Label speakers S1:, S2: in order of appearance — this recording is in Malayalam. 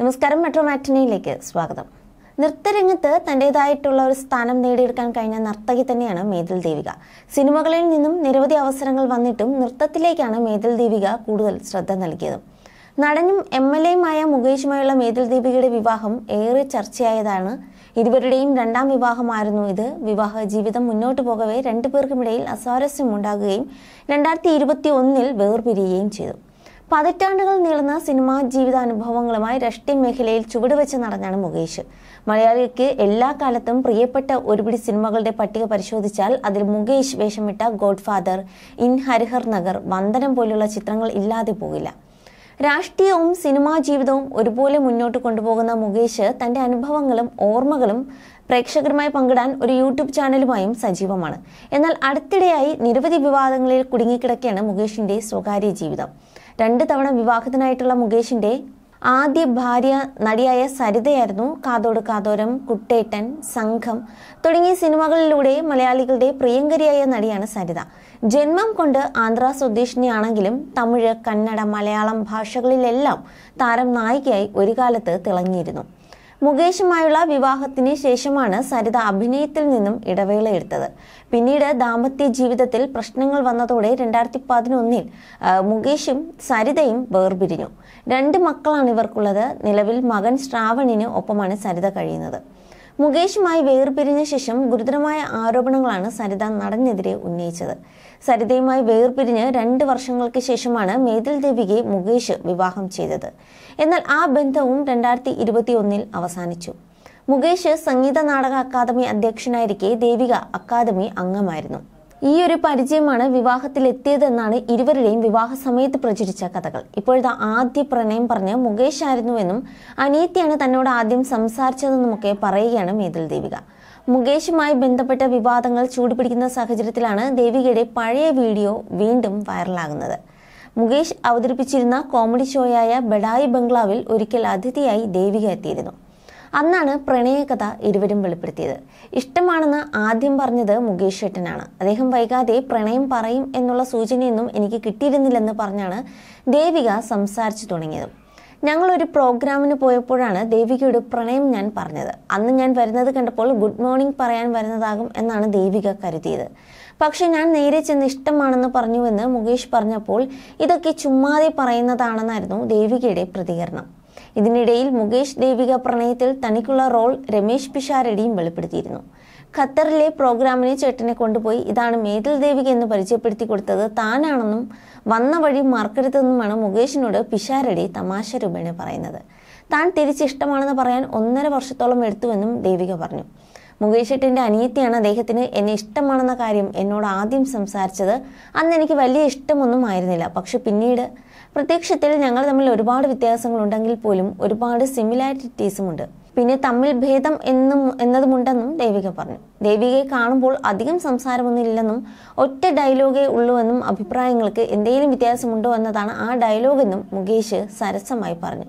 S1: നമസ്കാരം മെട്രോ മാറ്റിനയിലേക്ക് സ്വാഗതം നൃത്തരംഗത്ത് തൻ്റെതായിട്ടുള്ള ഒരു സ്ഥാനം നേടിയെടുക്കാൻ കഴിഞ്ഞ നർത്തകി തന്നെയാണ് മേതിൽ ദേവിക സിനിമകളിൽ നിന്നും നിരവധി അവസരങ്ങൾ വന്നിട്ടും നൃത്തത്തിലേക്കാണ് മേതിൽ ദേവിക കൂടുതൽ ശ്രദ്ധ നൽകിയത് നടനും എം എൽ എയുമായ മുകേഷുമായുള്ള മേതിൽ ദേവികയുടെ വിവാഹം ഏറെ ചർച്ചയായതാണ് ഇരുവരുടെയും രണ്ടാം വിവാഹമായിരുന്നു ഇത് വിവാഹ ജീവിതം മുന്നോട്ട് പോകവേ രണ്ടുപേർക്കുമിടയിൽ അസ്വാരസ്യം ഉണ്ടാകുകയും രണ്ടായിരത്തി ഇരുപത്തി ഒന്നിൽ വേർപിരിയുകയും ചെയ്തു പതിറ്റാണ്ടുകൾ നീളുന്ന സിനിമാ ജീവിതാനുഭവങ്ങളുമായി രഷ്ടി മേഖലയിൽ ചുവടുവെച്ച് നടന്നാണ് മുകേഷ് മലയാളികൾക്ക് എല്ലാ കാലത്തും പ്രിയപ്പെട്ട ഒരുപിടി സിനിമകളുടെ പട്ടിക പരിശോധിച്ചാൽ അതിൽ മുകേഷ് വേഷമിട്ട ഗോഡ്ഫാദർ ഇൻ ഹരിഹർ നഗർ വന്ദനം പോലുള്ള ചിത്രങ്ങൾ ഇല്ലാതെ പോകില്ല രാഷ്ട്രീയവും സിനിമാ ജീവിതവും ഒരുപോലെ മുന്നോട്ട് കൊണ്ടുപോകുന്ന മുകേഷ് തന്റെ അനുഭവങ്ങളും ഓർമ്മകളും പ്രേക്ഷകരുമായി പങ്കിടാൻ ഒരു യൂട്യൂബ് ചാനലുമായും സജീവമാണ് എന്നാൽ അടുത്തിടെയായി നിരവധി വിവാദങ്ങളിൽ കുടുങ്ങിക്കിടക്കുകയാണ് മുകേഷിന്റെ സ്വകാര്യ ജീവിതം രണ്ട് തവണ വിവാഹത്തിനായിട്ടുള്ള മുകേഷിന്റെ ആദ്യ ഭാര്യ നടിയായ സരിതയായിരുന്നു കാതോട് കാതോരം കുട്ടേട്ടൻ സംഘം തുടങ്ങിയ സിനിമകളിലൂടെ മലയാളികളുടെ പ്രിയങ്കരിയായ നടിയാണ് സരിത ജന്മം കൊണ്ട് ആന്ധ്ര സ്വദേശിനിയാണെങ്കിലും തമിഴ് കന്നഡ മലയാളം ഭാഷകളിലെല്ലാം താരം നായികയായി ഒരു കാലത്ത് തിളങ്ങിയിരുന്നു മുകേഷുമായുള്ള വിവാഹത്തിന് ശേഷമാണ് സരിത അഭിനയത്തിൽ നിന്നും ഇടവേള എടുത്തത് പിന്നീട് ദാമ്പത്യ ജീവിതത്തിൽ പ്രശ്നങ്ങൾ വന്നതോടെ രണ്ടായിരത്തി പതിനൊന്നിൽ മുകേഷും സരിതയും വേർപിരിഞ്ഞു രണ്ട് മക്കളാണ് ഇവർക്കുള്ളത് നിലവിൽ മകൻ ശ്രാവണിന് ഒപ്പമാണ് സരിത കഴിയുന്നത് മുകേഷുമായി വേർപിരിഞ്ഞ ശേഷം ഗുരുതരമായ ആരോപണങ്ങളാണ് സരിത നടനെതിരെ ഉന്നയിച്ചത് സരിതയുമായി വേർപിരിഞ്ഞ് രണ്ട് വർഷങ്ങൾക്ക് ശേഷമാണ് മേതിൽ ദേവികയെ മുകേഷ് വിവാഹം ചെയ്തത് എന്നാൽ ആ ബന്ധവും രണ്ടായിരത്തി ഇരുപത്തിയൊന്നിൽ അവസാനിച്ചു മുകേഷ് സംഗീത നാടക അക്കാദമി അധ്യക്ഷനായിരിക്കെ ദേവിക അക്കാദമി അംഗമായിരുന്നു ഈ ഒരു പരിചയമാണ് വിവാഹത്തിൽ ഇരുവരുടെയും വിവാഹ സമയത്ത് പ്രചരിച്ച കഥകൾ ഇപ്പോഴത്തെ ആദ്യ പ്രണയം പറഞ്ഞ് മുകേഷ് ആയിരുന്നുവെന്നും അനീത്യാണ് തന്നോട് ആദ്യം സംസാരിച്ചതെന്നുമൊക്കെ പറയുകയാണ് മേതൽ ദേവിക മുകേഷുമായി ബന്ധപ്പെട്ട വിവാദങ്ങൾ ചൂടുപിടിക്കുന്ന സാഹചര്യത്തിലാണ് ദേവികയുടെ പഴയ വീഡിയോ വീണ്ടും വൈറലാകുന്നത് മുകേഷ് അവതരിപ്പിച്ചിരുന്ന കോമഡി ഷോയായ ബഡായി ബംഗ്ലാവിൽ ഒരിക്കൽ അതിഥിയായി ദേവിക എത്തിയിരുന്നു അന്നാണ് പ്രണയകഥ ഇരുവരും വെളിപ്പെടുത്തിയത് ഇഷ്ടമാണെന്ന് ആദ്യം പറഞ്ഞത് മുകേഷ് ഷെട്ടനാണ് അദ്ദേഹം വൈകാതെ പ്രണയം പറയും എന്നുള്ള സൂചനയൊന്നും എനിക്ക് കിട്ടിയിരുന്നില്ലെന്ന് പറഞ്ഞാണ് ദേവിക സംസാരിച്ചു തുടങ്ങിയത് ഞങ്ങളൊരു പ്രോഗ്രാമിന് പോയപ്പോഴാണ് ദേവികയോട് പ്രണയം ഞാൻ പറഞ്ഞത് അന്ന് ഞാൻ വരുന്നത് കണ്ടപ്പോൾ ഗുഡ് മോർണിംഗ് പറയാൻ വരുന്നതാകും എന്നാണ് ദേവിക കരുതിയത് പക്ഷെ ഞാൻ നേരെ ചെന്ന് ഇഷ്ടമാണെന്ന് പറഞ്ഞുവെന്ന് മുകേഷ് പറഞ്ഞപ്പോൾ ഇതൊക്കെ ചുമ്മാതെ പറയുന്നതാണെന്നായിരുന്നു ദേവികയുടെ പ്രതികരണം ഇതിനിടയിൽ മുകേഷ് ദേവിക പ്രണയത്തിൽ തനിക്കുള്ള റോൾ രമേശ് പിഷാരടിയും വെളിപ്പെടുത്തിയിരുന്നു ഖത്തറിലെ പ്രോഗ്രാമിന് ചേട്ടനെ കൊണ്ടുപോയി ഇതാണ് മേതൽ ദേവിക എന്ന് പരിചയപ്പെടുത്തി കൊടുത്തത് താനാണെന്നും വന്ന വഴി മാർക്കരുതെന്നുമാണ് മുകേഷിനോട് പിഷാരടി തമാശ രൂപേണ പറയുന്നത് താൻ തിരിച്ചിഷ്ടമാണെന്ന് പറയാൻ ഒന്നര വർഷത്തോളം എടുത്തുവെന്നും ദേവിക പറഞ്ഞു മുകേഷ് മുകേഷേട്ടൻ്റെ അനിയത്തിയാണ് അദ്ദേഹത്തിന് എന്നെ ഇഷ്ടമാണെന്ന കാര്യം എന്നോട് ആദ്യം സംസാരിച്ചത് അന്ന് എനിക്ക് വലിയ ഇഷ്ടമൊന്നും ആയിരുന്നില്ല പക്ഷെ പിന്നീട് പ്രത്യക്ഷത്തിൽ ഞങ്ങൾ തമ്മിൽ ഒരുപാട് വ്യത്യാസങ്ങളുണ്ടെങ്കിൽ പോലും ഒരുപാട് സിമിലാരിറ്റീസും ഉണ്ട് പിന്നെ തമ്മിൽ ഭേദം എന്നും എന്നതുമുണ്ടെന്നും ദേവിക പറഞ്ഞു ദേവികയെ കാണുമ്പോൾ അധികം സംസാരമൊന്നുമില്ലെന്നും ഒറ്റ ഡയലോഗേ എന്നും അഭിപ്രായങ്ങൾക്ക് എന്തെങ്കിലും വ്യത്യാസമുണ്ടോ എന്നതാണ് ആ ഡയലോഗെന്നും മുകേഷ് സരസമായി പറഞ്ഞു